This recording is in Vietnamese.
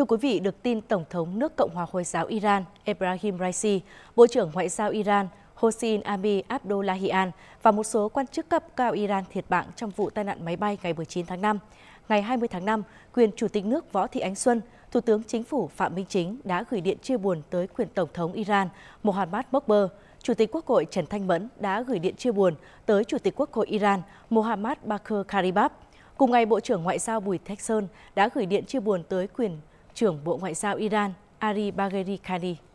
Thưa quý vị, được tin Tổng thống nước Cộng hòa Hồi giáo Iran Ebrahim Raisi, Bộ trưởng Ngoại giao Iran Hossein Ami Abdullahian và một số quan chức cấp cao Iran thiệt mạng trong vụ tai nạn máy bay ngày 19 tháng 5. Ngày 20 tháng 5, quyền Chủ tịch nước Võ Thị Ánh Xuân, Thủ tướng Chính phủ Phạm Minh Chính đã gửi điện chia buồn tới quyền Tổng thống Iran Mohammad Mokber, Chủ tịch Quốc hội Trần Thanh Mẫn đã gửi điện chia buồn tới Chủ tịch Quốc hội Iran Mohammad Bakir Karibab. Cùng ngày, Bộ trưởng Ngoại giao Bùi thách Sơn đã gửi điện chia buồn tới quyền trưởng Bộ Ngoại giao Iran Ari Bagheri Khadi.